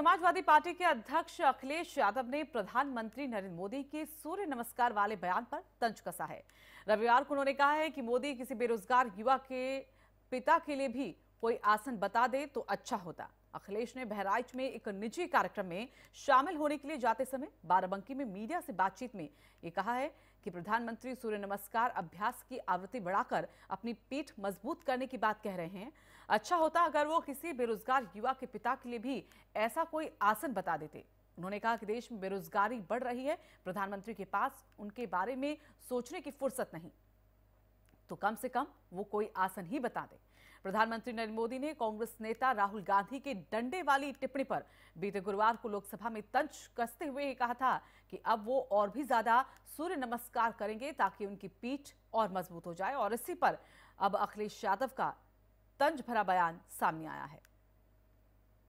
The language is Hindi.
समाजवादी पार्टी के अध्यक्ष अखिलेश यादव ने प्रधानमंत्री नरेंद्र मोदी के सूर्य नमस्कार वाले बयान पर तंज कसा है रविवार को उन्होंने कहा है कि मोदी किसी बेरोजगार युवा के पिता के लिए भी कोई आसन बता दे तो अच्छा होता अखिलेश ने बहराइच में एक निजी कार्यक्रम में शामिल होने के लिए जाते समय बाराबंकी में मीडिया से बातचीत में ये कहा है कि प्रधानमंत्री सूर्य नमस्कार अभ्यास की आवृत्ति बढ़ाकर अपनी पीठ मजबूत करने की बात कह रहे हैं अच्छा होता अगर वो किसी बेरोजगार युवा के पिता के लिए भी ऐसा कोई आसन बता देते उन्होंने कहा कि देश में बेरोजगारी बढ़ रही है प्रधानमंत्री के पास उनके बारे में सोचने की फुर्सत नहीं तो कम से कम वो कोई आसन ही बता दे प्रधानमंत्री नरेंद्र मोदी ने कांग्रेस नेता राहुल गांधी के डंडे वाली टिप्पणी पर बीते गुरुवार को लोकसभा में तंज कसते हुए कहा था कि अब वो और भी ज्यादा सूर्य नमस्कार करेंगे ताकि उनकी पीठ और मजबूत हो जाए और इसी पर अब अखिलेश यादव का तंज भरा बयान सामने आया है